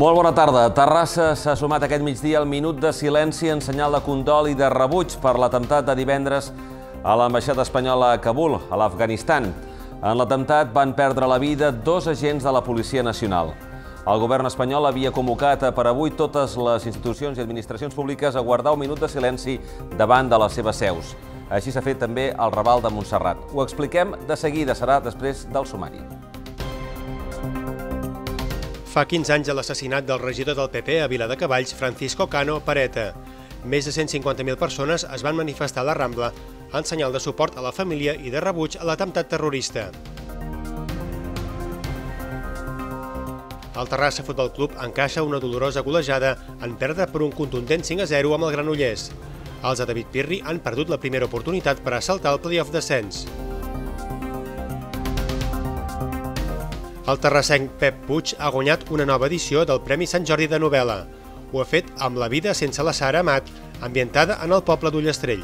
Molt bona tarda. Terrassa s'ha sumat aquest migdia al minut de silenci en senyal de condol i de rebuig per l'atemptat de divendres a l'ambaixada espanyola a Kabul, a l'Afganistan. En l'atemptat van perdre la vida dos agents de la Policia Nacional. El govern espanyol havia convocat per avui totes les institucions i administracions públiques a guardar un minut de silenci davant de les seves seus. Així s'ha fet també al Raval de Montserrat. Ho expliquem de seguida, serà després del sumari. Fa 15 anys de l'assassinat del regidor del PP a Vila de Cavalls, Francisco Cano Pareta. Més de 150.000 persones es van manifestar a la Rambla en senyal de suport a la família i de rebuig a l'atemptat terrorista. El Terrassa Futbol Club encaixa una dolorosa golejada en perdre per un contundent 5 a 0 amb el Granollers. Els de David Pirri han perdut la primera oportunitat per assaltar el playoff descens. El terrassenc Pep Puig ha guanyat una nova edició del Premi Sant Jordi de novel·la. Ho ha fet amb La vida sense la Sara Amat, ambientada en el poble d'Ullestrell.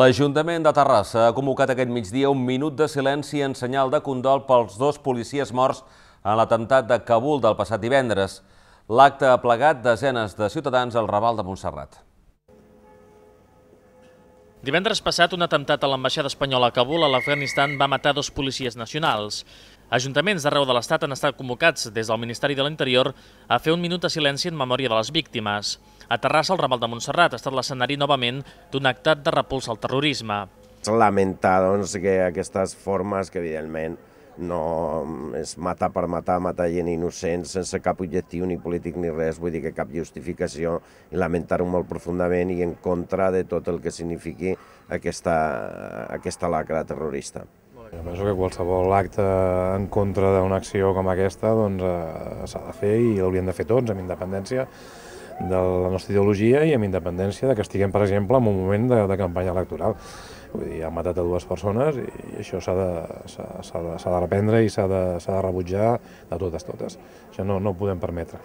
L'Ajuntament de Terrassa ha convocat aquest migdia un minut de silenci en senyal de condol pels dos policies morts en l'atemptat de Kabul del passat divendres. L'acte ha plegat desenes de ciutadans al Raval de Montserrat. Divendres passat, un atemptat a l'ambaixada espanyola a Kabul, a l'Afganistan, va matar dos policies nacionals. Ajuntaments d'arreu de l'Estat han estat convocats des del Ministeri de l'Interior a fer un minut de silenci en memòria de les víctimes. A Terrassa, el Raval de Montserrat ha estat l'escenari novament d'un actat de repuls al terrorisme. Lamentar doncs, que aquestes formes que evidentment no és matar per matar, matar gent innocent sense cap objectiu ni polític ni res, vull dir que cap justificació i lamentar-ho molt profundament i en contra de tot el que signifiqui aquesta, aquesta lacra terrorista. Jo penso que qualsevol acte en contra d'una acció com aquesta doncs, eh, s'ha de fer i l'hauríem de fer tots, amb independència de la nostra ideologia i amb independència de que estiguem, per exemple, en un moment de, de campanya electoral. Vull dir, ha matat a dues persones i això s'ha de, de, de reprendre i s'ha de, de rebutjar de totes totes. Això no, no ho podem permetre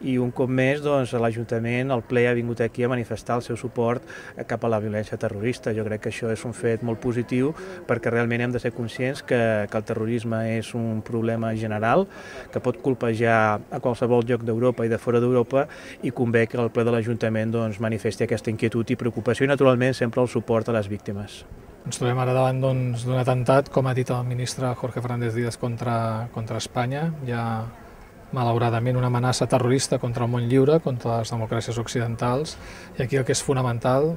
i un cop més doncs, l'Ajuntament, el ple, ha vingut aquí a manifestar el seu suport cap a la violència terrorista. Jo crec que això és un fet molt positiu perquè realment hem de ser conscients que, que el terrorisme és un problema general que pot colpejar a qualsevol lloc d'Europa i de fora d'Europa i convé que el ple de l'Ajuntament doncs, manifesti aquesta inquietud i preocupació i naturalment sempre el suport a les víctimes. Ens trobem ara davant doncs, d'un doncs, atemptat, com ha dit el ministre Jorge Fernández Díaz, contra, contra Espanya. Hi ha ja malauradament, una amenaça terrorista contra el món lliure, contra les democràcies occidentals, i aquí el que és fonamental,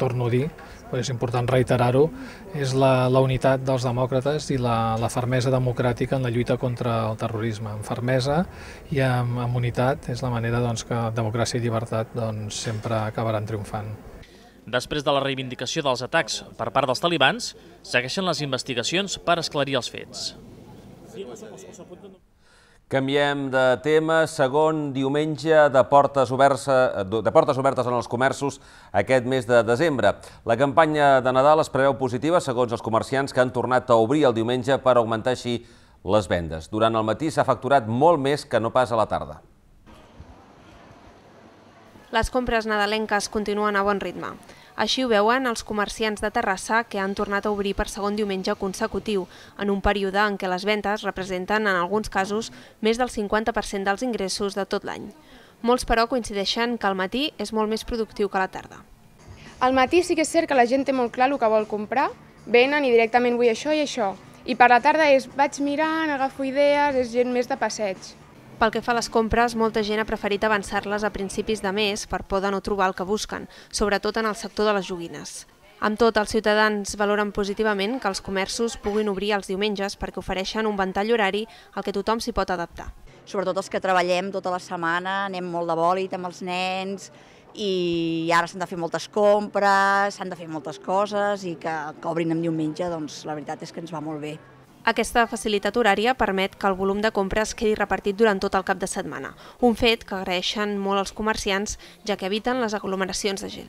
torno a dir, però és important reiterar-ho, és la, la unitat dels demòcrates i la, la fermesa democràtica en la lluita contra el terrorisme. Amb fermesa i amb, amb unitat és la manera doncs, que democràcia i llibertat doncs, sempre acabaran triomfant. Després de la reivindicació dels atacs per part dels talibans, segueixen les investigacions per esclarir els fets. Canviem de tema. Segon diumenge de portes, oberta, eh, de portes obertes en els comerços aquest mes de desembre. La campanya de Nadal es preveu positiva segons els comerciants que han tornat a obrir el diumenge per augmentar així les vendes. Durant el matí s'ha facturat molt més que no pas a la tarda. Les compres nadalenques continuen a bon ritme. Així ho veuen els comerciants de Terrassa que han tornat a obrir per segon diumenge consecutiu, en un període en què les ventes representen, en alguns casos, més del 50% dels ingressos de tot l'any. Molts, però, coincideixen que el matí és molt més productiu que la tarda. Al matí sí que és cert que la gent té molt clar el que vol comprar, venen i directament vull això i això. I per la tarda és vaig mirant, agafo idees, és gent més de passeig. Pel que fa a les compres, molta gent ha preferit avançar-les a principis de mes per por de no trobar el que busquen, sobretot en el sector de les joguines. Amb tot, els ciutadans valoren positivament que els comerços puguin obrir els diumenges perquè ofereixen un ventall horari al que tothom s'hi pot adaptar. Sobretot els que treballem tota la setmana, anem molt de bòlit amb els nens i ara s'han de fer moltes compres, s'han de fer moltes coses i que, que obrin amb diumenge, doncs la veritat és que ens va molt bé. Aquesta facilitat horària permet que el volum de compres quedi repartit durant tot el cap de setmana, un fet que agraeixen molt els comerciants, ja que eviten les aglomeracions de gent.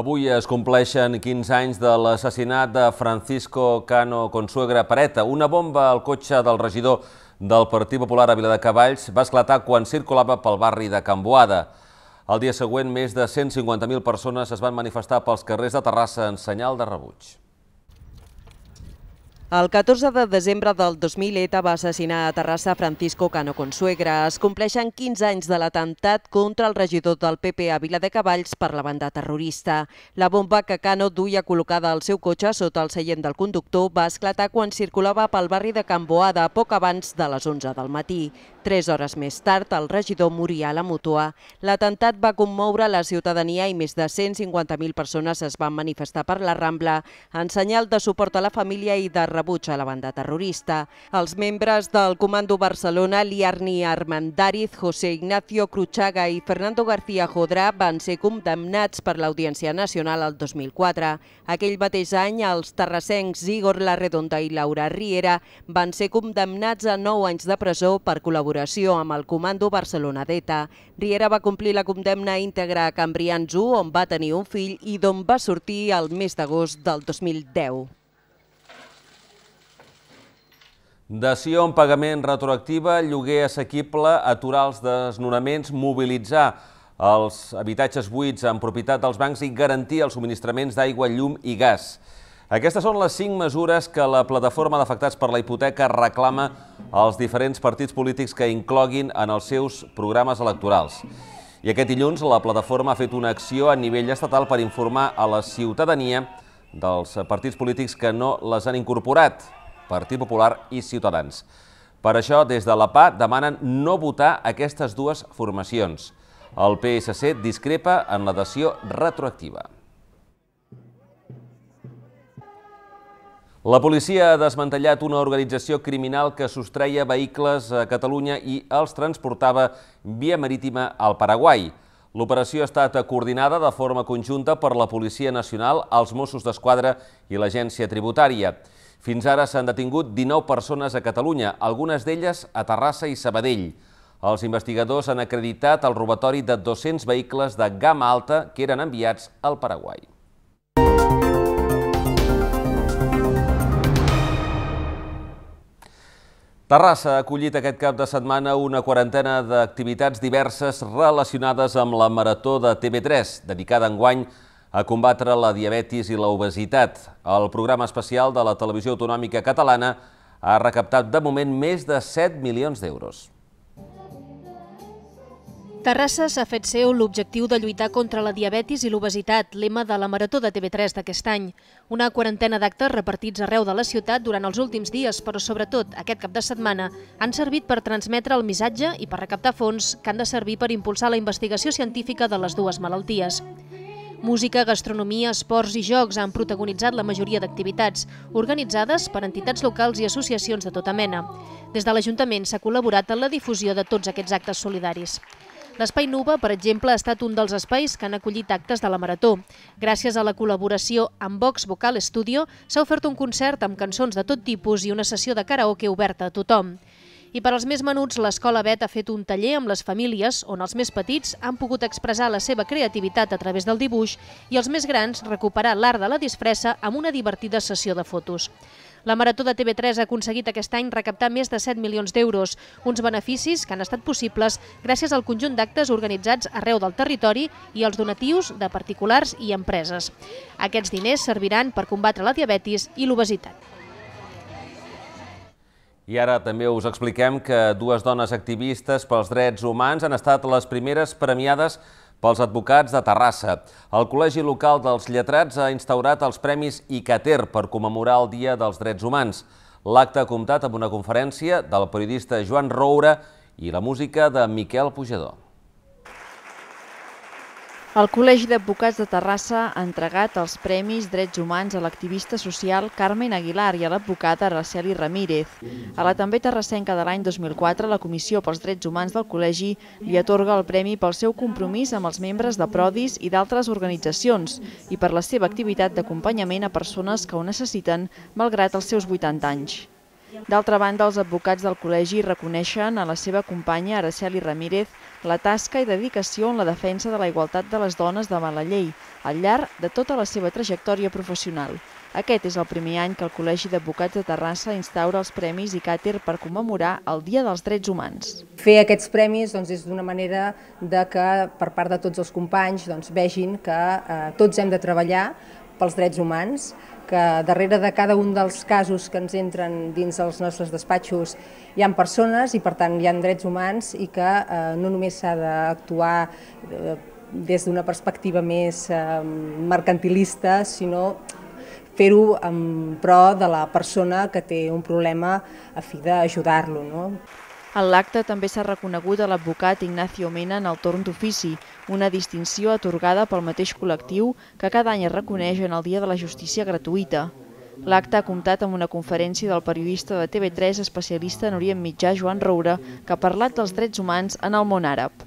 Avui es compleixen 15 anys de l'assassinat de Francisco Cano Consuegra Pareta. Una bomba al cotxe del regidor del Partit Popular a Viladecavalls va esclatar quan circulava pel barri de Camboada. El dia següent, més de 150.000 persones es van manifestar pels carrers de Terrassa en senyal de rebuig. El 14 de desembre del 2000 ETA va assassinar a Terrassa Francisco Cano Consuegra. Es compleixen 15 anys de l'atemptat contra el regidor del PP a Vila de Cavalls per la banda terrorista. La bomba que Cano duia col·locada al seu cotxe sota el seient del conductor va esclatar quan circulava pel barri de Can Boada poc abans de les 11 del matí. Tres hores més tard, el regidor moria a la mútua. L'atemptat va commoure la ciutadania i més de 150.000 persones es van manifestar per la Rambla en senyal de suport a la família i de rebuig a la banda terrorista. Els membres del Comando Barcelona, Liarni Armendariz, José Ignacio Cruchaga i Fernando García Jodrà van ser condemnats per l'Audiència Nacional el 2004. Aquell mateix any, els terrassencs Igor Larredonda i Laura Riera van ser condemnats a 9 anys de presó per col·laboració amb el Comando Barcelona d'ETA. Riera va complir la condemna íntegra a Cambrians 1, on va tenir un fill i d'on va sortir el mes d'agost del 2010. Dació en pagament retroactiva, lloguer assequible, aturar els desnonaments, mobilitzar els habitatges buits en propietat dels bancs i garantir els subministraments d'aigua, llum i gas. Aquestes són les cinc mesures que la plataforma d'afectats per la hipoteca reclama als diferents partits polítics que incloguin en els seus programes electorals. I aquest dilluns la plataforma ha fet una acció a nivell estatal per informar a la ciutadania dels partits polítics que no les han incorporat. Partit Popular i Ciutadans. Per això, des de la PA demanen no votar aquestes dues formacions. El PSC discrepa en la dació retroactiva. La policia ha desmantellat una organització criminal que sostreia vehicles a Catalunya i els transportava via marítima al Paraguai. L'operació ha estat coordinada de forma conjunta per la Policia Nacional, els Mossos d'Esquadra i l'Agència Tributària. Fins ara s'han detingut 19 persones a Catalunya, algunes d'elles a Terrassa i Sabadell. Els investigadors han acreditat el robatori de 200 vehicles de gamma alta que eren enviats al Paraguai. Terrassa ha acollit aquest cap de setmana una quarantena d'activitats diverses relacionades amb la Marató de TV3, dedicada enguany a a combatre la diabetis i l'obesitat. El programa especial de la Televisió Autonòmica Catalana ha recaptat de moment més de 7 milions d'euros. Terrassa s'ha fet seu l'objectiu de lluitar contra la diabetis i l'obesitat, lema de la Marató de TV3 d'aquest any. Una quarantena d'actes repartits arreu de la ciutat durant els últims dies, però sobretot aquest cap de setmana, han servit per transmetre el missatge i per recaptar fons que han de servir per impulsar la investigació científica de les dues malalties. Música, gastronomia, esports i jocs han protagonitzat la majoria d'activitats, organitzades per entitats locals i associacions de tota mena. Des de l'Ajuntament s'ha col·laborat en la difusió de tots aquests actes solidaris. L'Espai Nuba, per exemple, ha estat un dels espais que han acollit actes de la Marató. Gràcies a la col·laboració amb Vox Vocal Studio, s'ha ofert un concert amb cançons de tot tipus i una sessió de karaoke oberta a tothom. I per als més menuts, l'Escola Bet ha fet un taller amb les famílies on els més petits han pogut expressar la seva creativitat a través del dibuix i els més grans recuperar l'art de la disfressa amb una divertida sessió de fotos. La Marató de TV3 ha aconseguit aquest any recaptar més de 7 milions d'euros, uns beneficis que han estat possibles gràcies al conjunt d'actes organitzats arreu del territori i als donatius de particulars i empreses. Aquests diners serviran per combatre la diabetis i l'obesitat. I ara també us expliquem que dues dones activistes pels drets humans han estat les primeres premiades pels advocats de Terrassa. El Col·legi Local dels Lletrats ha instaurat els Premis ICATER per commemorar el Dia dels Drets Humans. L'acte ha comptat amb una conferència del periodista Joan Roura i la música de Miquel Pujador. El Col·legi d'Advocats de Terrassa ha entregat els Premis Drets Humans a l'activista social Carmen Aguilar i a l'advocada Araceli Ramírez. A la també terrassenca de l'any 2004, la Comissió pels Drets Humans del Col·legi li atorga el premi pel seu compromís amb els membres de Prodis i d'altres organitzacions i per la seva activitat d'acompanyament a persones que ho necessiten malgrat els seus 80 anys. D'altra banda, els advocats del col·legi reconeixen a la seva companya Araceli Ramírez la tasca i dedicació en la defensa de la igualtat de les dones davant la llei, al llarg de tota la seva trajectòria professional. Aquest és el primer any que el Col·legi d'Advocats de Terrassa instaura els premis i càter per commemorar el Dia dels Drets Humans. Fer aquests premis doncs, és d'una manera de que per part de tots els companys doncs, vegin que eh, tots hem de treballar pels drets humans, que darrere de cada un dels casos que ens entren dins dels nostres despatxos hi han persones i per tant hi han drets humans i que eh, no només s'ha d'actuar eh, des d'una perspectiva més eh, mercantilista, sinó fer-ho en pro de la persona que té un problema a fi d'ajudar-lo. No? En l'acte també s'ha reconegut a l'advocat Ignacio Mena en el torn d'ofici, una distinció atorgada pel mateix col·lectiu que cada any es reconeix en el Dia de la Justícia Gratuïta. L'acte ha comptat amb una conferència del periodista de TV3 especialista en Orient Mitjà Joan Roura, que ha parlat dels drets humans en el món àrab.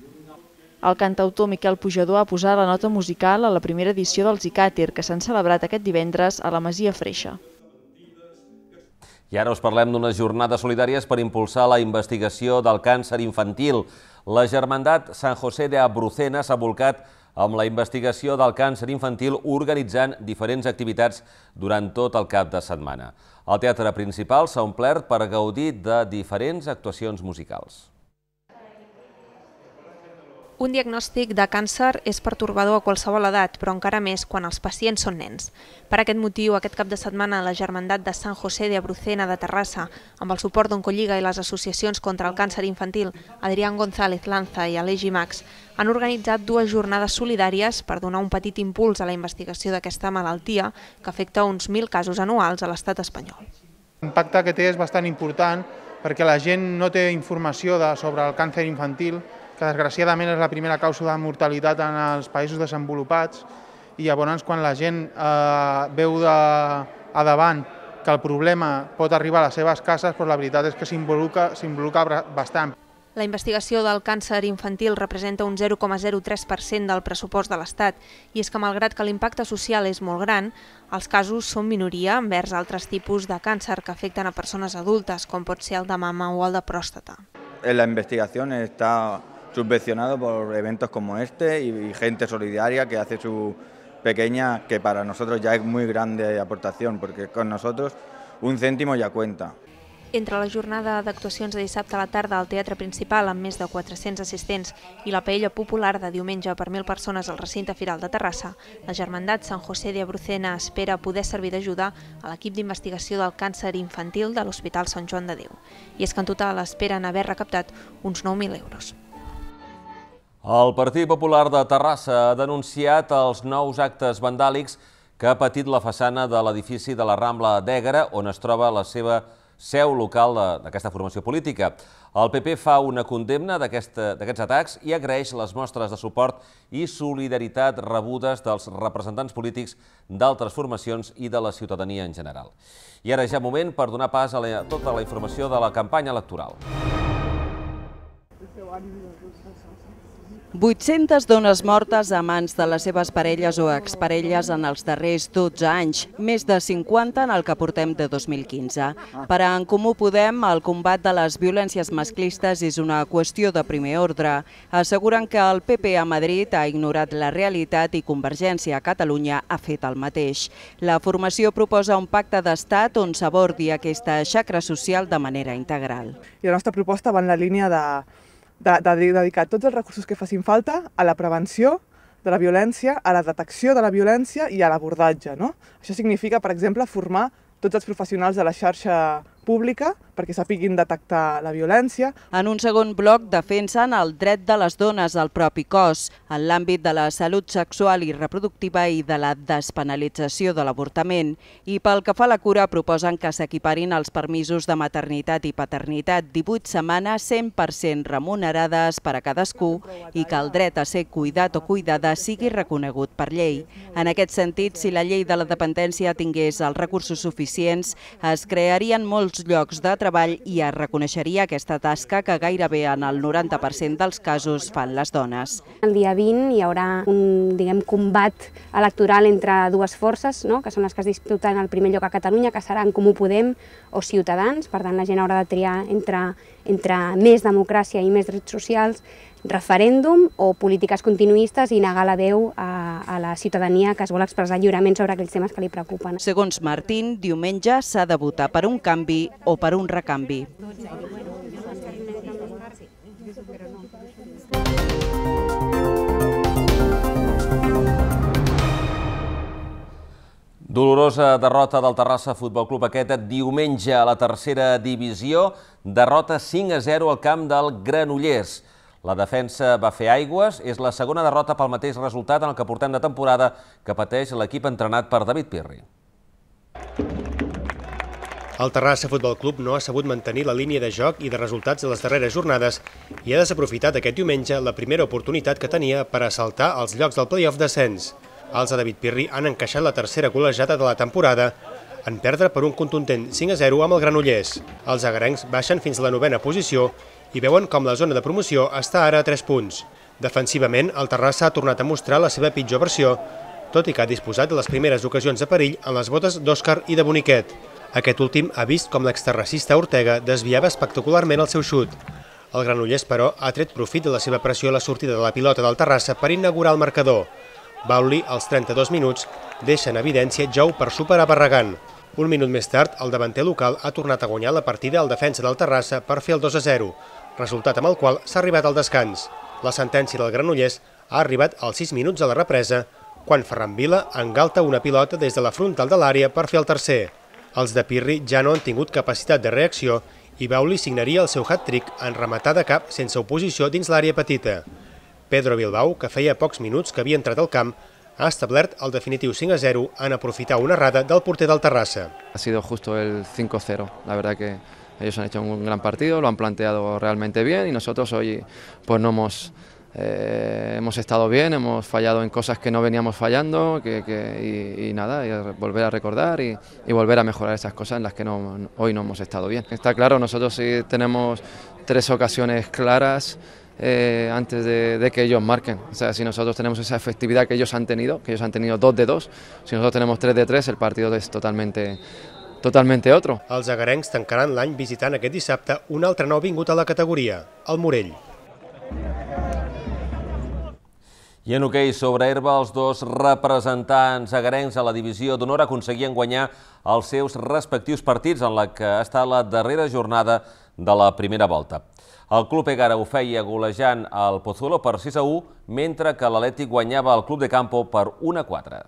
El cantautor Miquel Pujador ha posat la nota musical a la primera edició del Zicàter, que s'han celebrat aquest divendres a la Masia Freixa. I ara us parlem d'unes jornades solidàries per impulsar la investigació del càncer infantil. La Germandat Sant José de Abrucena s'ha volcat amb la investigació del càncer infantil organitzant diferents activitats durant tot el cap de setmana. El teatre principal s'ha omplert per gaudir de diferents actuacions musicals. Un diagnòstic de càncer és pertorbador a qualsevol edat, però encara més quan els pacients són nens. Per aquest motiu, aquest cap de setmana, la Germandat de Sant José de Abrucena de Terrassa, amb el suport d'Oncolliga i les associacions contra el càncer infantil Adrián González Lanza i Alegi Max, han organitzat dues jornades solidàries per donar un petit impuls a la investigació d'aquesta malaltia que afecta uns 1.000 casos anuals a l'estat espanyol. L'impacte que té és bastant important perquè la gent no té informació sobre el càncer infantil que desgraciadament és la primera causa de mortalitat en els països desenvolupats, i llavors quan la gent eh, veu de, a davant que el problema pot arribar a les seves cases, però doncs la veritat és que s'involucra bastant. La investigació del càncer infantil representa un 0,03% del pressupost de l'Estat i és que malgrat que l'impacte social és molt gran, els casos són minoria envers altres tipus de càncer que afecten a persones adultes, com pot ser el de mama o el de pròstata. La investigació està subvencionado por eventos como este y, y gente solidaria que hace su pequeña, que para nosotros ya es muy grande aportación, porque con nosotros un céntimo ya cuenta. Entre la jornada d'actuacions de dissabte a la tarda al Teatre Principal amb més de 400 assistents i la paella popular de diumenge per 1.000 persones al recinte Firal de Terrassa, la Germandat Sant José de Abrucena espera poder servir d'ajuda a l'equip d'investigació del càncer infantil de l'Hospital Sant Joan de Déu. I és que en total esperen haver recaptat uns 9.000 euros. El Partit Popular de Terrassa ha denunciat els nous actes vandàlics que ha patit la façana de l'edifici de la Rambla d'Ègara, on es troba la seva seu local d'aquesta formació política. El PP fa una condemna d'aquests atacs i agraeix les mostres de suport i solidaritat rebudes dels representants polítics d'altres formacions i de la ciutadania en general. I ara ja moment per donar pas a tota la informació de la campanya electoral. 800 dones mortes a mans de les seves parelles o exparelles en els darrers 12 anys, més de 50 en el que portem de 2015. Per a En Comú Podem, el combat de les violències masclistes és una qüestió de primer ordre. Asseguren que el PP a Madrid ha ignorat la realitat i Convergència a Catalunya ha fet el mateix. La formació proposa un pacte d'estat on s'abordi aquesta xacra social de manera integral. I la nostra proposta va en la línia de de, de, dedicar tots els recursos que facin falta a la prevenció de la violència, a la detecció de la violència i a l'abordatge. No? Això significa, per exemple, formar tots els professionals de la xarxa pública perquè sapiguin detectar la violència. En un segon bloc defensen el dret de les dones al propi cos en l'àmbit de la salut sexual i reproductiva i de la despenalització de l'avortament. I pel que fa a la cura proposen que s'equiparin els permisos de maternitat i paternitat 18 setmanes 100% remunerades per a cadascú i que el dret a ser cuidat o cuidada sigui reconegut per llei. En aquest sentit, si la llei de la dependència tingués els recursos suficients, es crearien molts molts llocs de treball i es reconeixeria aquesta tasca que gairebé en el 90% dels casos fan les dones. El dia 20 hi haurà un diguem, combat electoral entre dues forces, no? que són les que es disputen el primer lloc a Catalunya, que seran Comú Podem o Ciutadans, per tant la gent haurà de triar entre, entre més democràcia i més drets socials, referèndum o polítiques continuistes i negar la veu a, a la ciutadania que es vol expressar lliurement sobre aquells temes que li preocupen. Segons Martín, diumenge s'ha de votar per un canvi o per un recanvi. Dolorosa derrota del Terrassa Futbol Club aquest diumenge a la tercera divisió. Derrota 5 a 0 al camp del Granollers. La defensa va fer aigües, és la segona derrota pel mateix resultat en el que portem de temporada que pateix l'equip entrenat per David Pirri. El Terrassa Futbol Club no ha sabut mantenir la línia de joc i de resultats de les darreres jornades i ha desaprofitat aquest diumenge la primera oportunitat que tenia per assaltar els llocs del play-off descens. Els de David Pirri han encaixat la tercera golejada de la temporada en perdre per un contundent 5 a 0 amb el Granollers. Els agarencs baixen fins a la novena posició i veuen com la zona de promoció està ara a 3 punts. Defensivament, el Terrassa ha tornat a mostrar la seva pitjor versió, tot i que ha disposat de les primeres ocasions de perill en les botes d'Òscar i de Boniquet. Aquest últim ha vist com l'exterracista Ortega desviava espectacularment el seu xut. El Granollers, però, ha tret profit de la seva pressió a la sortida de la pilota del Terrassa per inaugurar el marcador. Bauli, als 32 minuts, deixa en evidència Jou per superar Barragant. Un minut més tard, el davanter local ha tornat a guanyar la partida al defensa del Terrassa per fer el 2 a 0, resultat amb el qual s'ha arribat al descans. La sentència del Granollers ha arribat als 6 minuts de la represa, quan Ferran Vila engalta una pilota des de la frontal de l'àrea per fer el tercer. Els de Pirri ja no han tingut capacitat de reacció i Bauli signaria el seu hat-trick en rematar de cap sense oposició dins l'àrea petita. Pedro Bilbao, que feia pocs minuts que havia entrat al camp, ha establert el definitiu 5 a 0 en aprofitar una errada del porter del Terrassa. Ha sido justo el 5 0, la verdad que Ellos han hecho un gran partido, lo han planteado realmente bien y nosotros hoy pues no hemos, eh, hemos estado bien, hemos fallado en cosas que no veníamos fallando que, y, nada, y volver a recordar y, volver a mejorar esas cosas en las que no, hoy no hemos estado bien. Está claro, nosotros sí tenemos tres ocasiones claras. Eh, antes de, que ellos marquen. O sea, si nosotros tenemos esa efectividad que ellos han tenido, que ellos han tenido dos de dos si nosotros tenemos tres de tres el partido es totalmente totalmente otro. Els agarencs tancaran l'any visitant aquest dissabte un altre nou vingut a la categoria, el Morell. I en hoquei okay sobre herba, els dos representants agarencs a la divisió d'honor aconseguien guanyar els seus respectius partits en la que està la darrera jornada de la primera volta. El club Egara ho feia golejant al Pozuelo per 6 a 1, mentre que l'Atlètic guanyava el club de Campo per 1 a 4.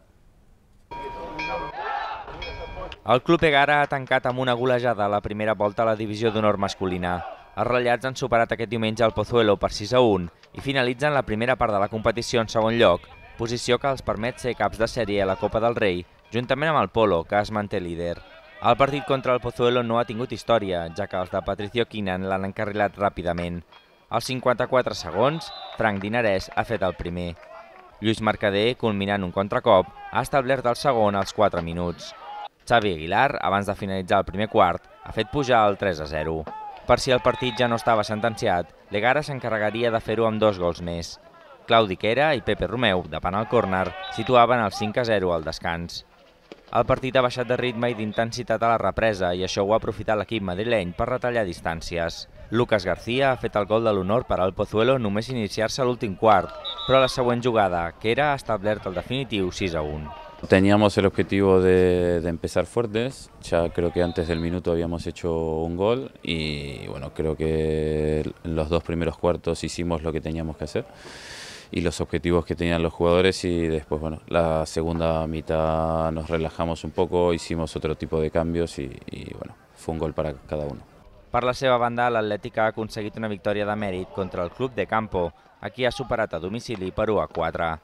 El Club Egara ha tancat amb una golejada la primera volta a la divisió d'honor masculina. Els ratllats han superat aquest diumenge el Pozuelo per 6 a 1 i finalitzen la primera part de la competició en segon lloc, posició que els permet ser caps de sèrie a la Copa del Rei, juntament amb el Polo, que es manté líder. El partit contra el Pozuelo no ha tingut història, ja que els de Patricio Quinan l'han encarrilat ràpidament. Als 54 segons, Frank Dinarès ha fet el primer. Lluís Mercader, culminant un contracop, ha establert el segon als 4 minuts. Xavi Aguilar, abans de finalitzar el primer quart, ha fet pujar el 3 a 0. Per si el partit ja no estava sentenciat, Legara s'encarregaria de fer-ho amb dos gols més. Claudi Quera i Pepe Romeu, de penal córner, situaven el 5 a 0 al descans. El partit ha baixat de ritme i d'intensitat a la represa i això ho ha aprofitat l'equip madrileny per retallar distàncies. Lucas García ha fet el gol de l'honor per al Pozuelo només iniciar-se l'últim quart, però la següent jugada, que ha establert el definitiu 6 a 1. Teníamos el objetivo de, empezar fuertes, ya creo que antes del minuto habíamos hecho un gol y bueno, creo que en los dos primeros cuartos hicimos lo que teníamos que hacer y los objetivos que tenían los jugadores y después, bueno, la segunda mitad nos relajamos un poco, hicimos otro tipo de cambios y, bueno, fue un gol para cada uno. Per la seva banda, Atlética ha conseguido una victoria de mèrit contra el Club de Campo, a ha superat a a 4.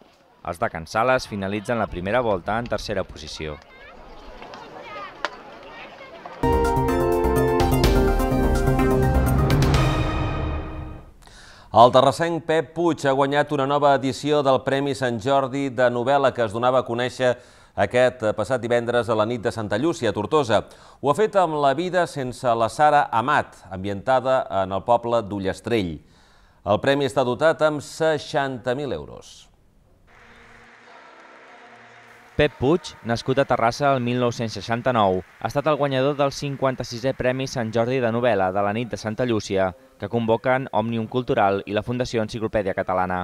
Els de Can Sales finalitzen la primera volta en tercera posició. El terrassenc Pep Puig ha guanyat una nova edició del Premi Sant Jordi de novel·la que es donava a conèixer aquest passat divendres a la nit de Santa Llúcia, a Tortosa. Ho ha fet amb La vida sense la Sara Amat, ambientada en el poble d'Ullestrell. El premi està dotat amb 60.000 euros. Pep Puig, nascut a Terrassa el 1969, ha estat el guanyador del 56è Premi Sant Jordi de novel·la de la nit de Santa Llúcia, que convoquen Òmnium Cultural i la Fundació Enciclopèdia Catalana.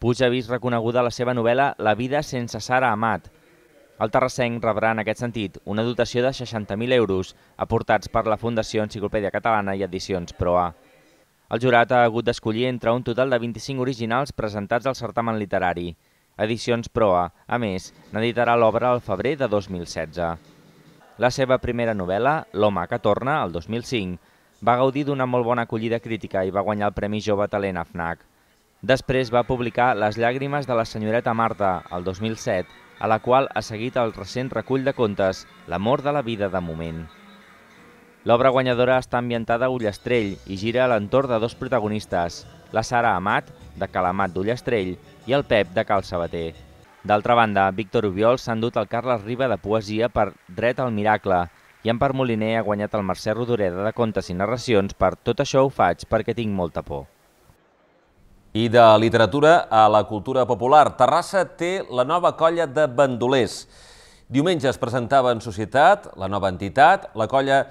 Puig ha vist reconeguda la seva novel·la La vida sense Sara Amat. El terrassenc rebrà en aquest sentit una dotació de 60.000 euros aportats per la Fundació Enciclopèdia Catalana i Edicions Proa. El jurat ha hagut d'escollir entre un total de 25 originals presentats al certamen literari, Edicions Proa, a més, n'editarà l'obra al febrer de 2016. La seva primera novel·la, L'home que torna, el 2005, va gaudir d'una molt bona acollida crítica i va guanyar el Premi Jove Talent a FNAC. Després va publicar Les llàgrimes de la senyoreta Marta, el 2007, a la qual ha seguit el recent recull de contes L'amor de la vida de moment. L'obra guanyadora està ambientada a Ullastrell i gira a l'entorn de dos protagonistes, la Sara Amat, de Calamat d'Ullastrell, i el Pep, de Cal Sabater. D'altra banda, Víctor Ubiol s'ha endut el Carles Riba de Poesia per Dret al Miracle i en Parc Moliner ha guanyat el Mercè Rodoreda de Contes i Narracions per Tot això ho faig perquè tinc molta por. I de literatura a la cultura popular, Terrassa té la nova colla de bandolers. Diumenge es presentava en societat la nova entitat, la colla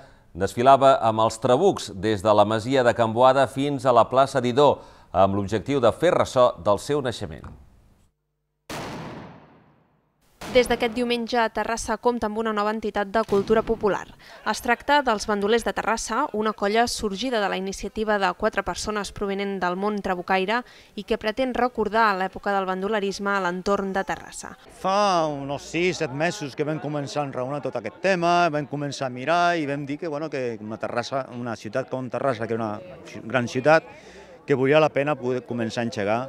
desfilava amb els trabucs des de la masia de Can Boada fins a la plaça d'Idó, amb l'objectiu de fer ressò del seu naixement. Des d'aquest diumenge, Terrassa compta amb una nova entitat de cultura popular. Es tracta dels Bandolers de Terrassa, una colla sorgida de la iniciativa de quatre persones provenent del món trabucaire i que pretén recordar l'època del bandolerisme a l'entorn de Terrassa. Fa uns 6-7 mesos que vam començar a enraonar tot aquest tema, vam començar a mirar i vam dir que, bueno, que una, Terrassa, una ciutat com Terrassa, que era una gran ciutat, que volia la pena poder començar a engegar.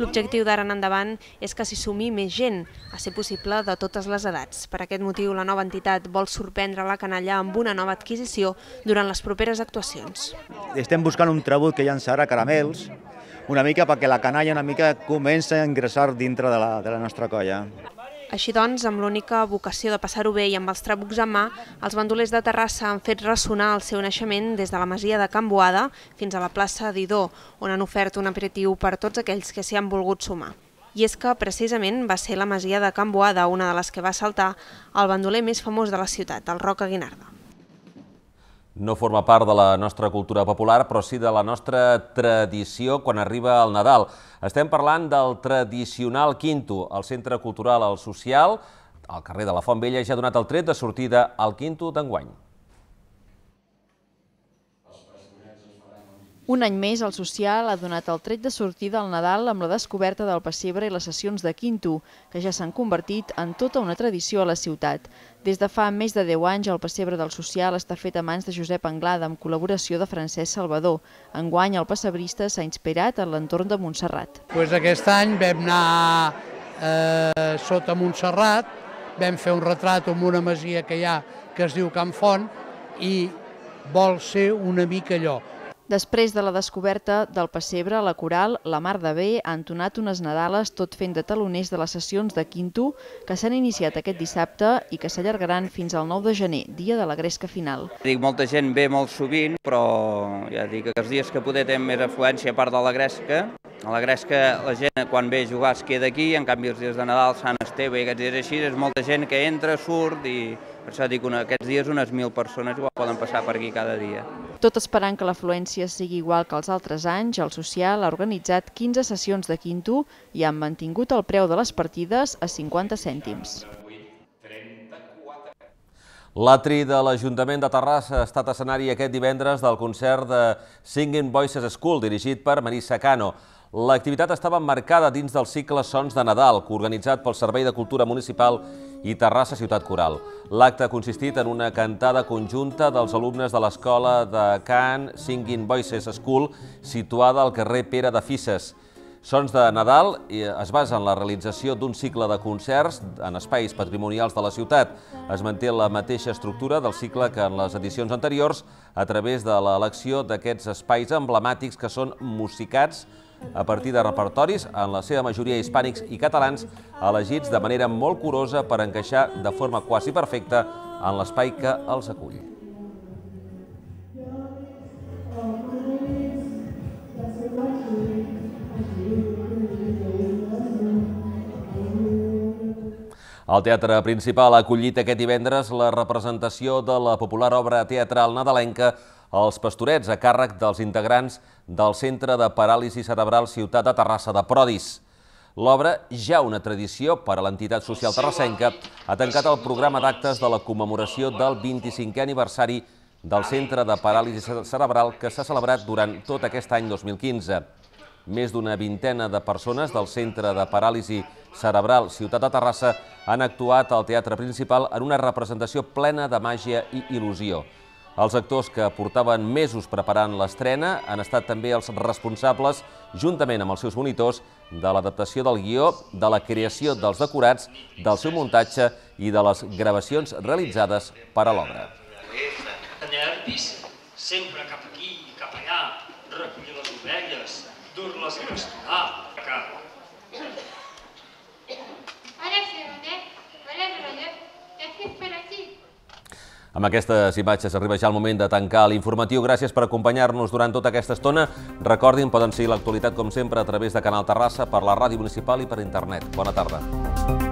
L'objectiu d'ara en endavant és que s'hi sumi més gent, a ser possible de totes les edats. Per aquest motiu, la nova entitat vol sorprendre la canalla amb una nova adquisició durant les properes actuacions. Estem buscant un trebut que llançarà caramels, una mica perquè la canalla una mica comença a ingressar dintre de la, de la nostra colla. Així doncs, amb l'única vocació de passar-ho bé i amb els trabucs a mà, els bandolers de Terrassa han fet ressonar el seu naixement des de la masia de Can Boada fins a la plaça d'Idó, on han ofert un aperitiu per tots aquells que s'hi han volgut sumar. I és que, precisament, va ser la masia de Can Boada una de les que va saltar el bandoler més famós de la ciutat, el Roca Guinarda no forma part de la nostra cultura popular, però sí de la nostra tradició quan arriba el Nadal. Estem parlant del tradicional Quinto, el Centre Cultural El Social, al carrer de la Font Vella, ja ha donat el tret de sortida al Quinto d'enguany. Un any més, el social ha donat el tret de sortida al Nadal amb la descoberta del pessebre i les sessions de Quinto, que ja s'han convertit en tota una tradició a la ciutat. Des de fa més de 10 anys, el pessebre del social està fet a mans de Josep Anglada amb col·laboració de Francesc Salvador. Enguany, el pessebrista s'ha inspirat en l'entorn de Montserrat. Pues aquest any vam anar eh, sota Montserrat, vam fer un retrat amb una masia que hi ha que es diu Can Font i vol ser una mica allò, Després de la descoberta del pessebre, la coral La Mar de Bé ha entonat unes Nadales tot fent de taloners de les sessions de Quinto que s'han iniciat aquest dissabte i que s'allargaran fins al 9 de gener, dia de la gresca final. Dic, molta gent ve molt sovint, però ja dic que els dies que poder tenen més afluència a part de la gresca, a la gresca la gent quan ve a jugar es queda aquí, en canvi els dies de Nadal, Sant Esteve i aquests dies així, és molta gent que entra, surt i per això dic, una, aquests dies unes mil persones igual poden passar per aquí cada dia. Tot esperant que l'afluència sigui igual que els altres anys, el social ha organitzat 15 sessions de quinto i han mantingut el preu de les partides a 50 cèntims. L'atri de l'Ajuntament de Terrassa ha estat escenari aquest divendres del concert de Singing Voices School, dirigit per Marisa Cano. L'activitat estava marcada dins del cicle Sons de Nadal, organitzat pel Servei de Cultura Municipal i Terrassa Ciutat Coral. L'acte ha consistit en una cantada conjunta dels alumnes de l'escola de Can Singing Voices School, situada al carrer Pere de Fisses. Sons de Nadal es basa en la realització d'un cicle de concerts en espais patrimonials de la ciutat. Es manté la mateixa estructura del cicle que en les edicions anteriors a través de l'elecció d'aquests espais emblemàtics que són musicats, a partir de repertoris, en la seva majoria hispànics i catalans, elegits de manera molt curosa per encaixar de forma quasi perfecta en l'espai que els acull. El Teatre Principal ha acollit aquest divendres la representació de la popular obra teatral nadalenca els pastorets a càrrec dels integrants del Centre de Paràlisi Cerebral Ciutat de Terrassa de Prodis. L'obra, ja una tradició per a l'entitat social terrassenca, ha tancat el programa d'actes de la commemoració del 25è aniversari del Centre de Paràlisi Cerebral que s'ha celebrat durant tot aquest any 2015. Més d'una vintena de persones del Centre de Paràlisi Cerebral Ciutat de Terrassa han actuat al Teatre Principal en una representació plena de màgia i il·lusió. Els actors que portaven mesos preparant l'estrena han estat també els responsables, juntament amb els seus monitors, de l'adaptació del guió, de la creació dels decorats, del seu muntatge i de les gravacions realitzades per a l'obra. Nervis, sempre cap aquí i cap allà, recollir les ovelles, dur-les a pasturar, Amb aquestes imatges arriba ja el moment de tancar l'informatiu. Gràcies per acompanyar-nos durant tota aquesta estona. Recordin, poden seguir l'actualitat com sempre a través de Canal Terrassa, per la ràdio municipal i per internet. Bona tarda.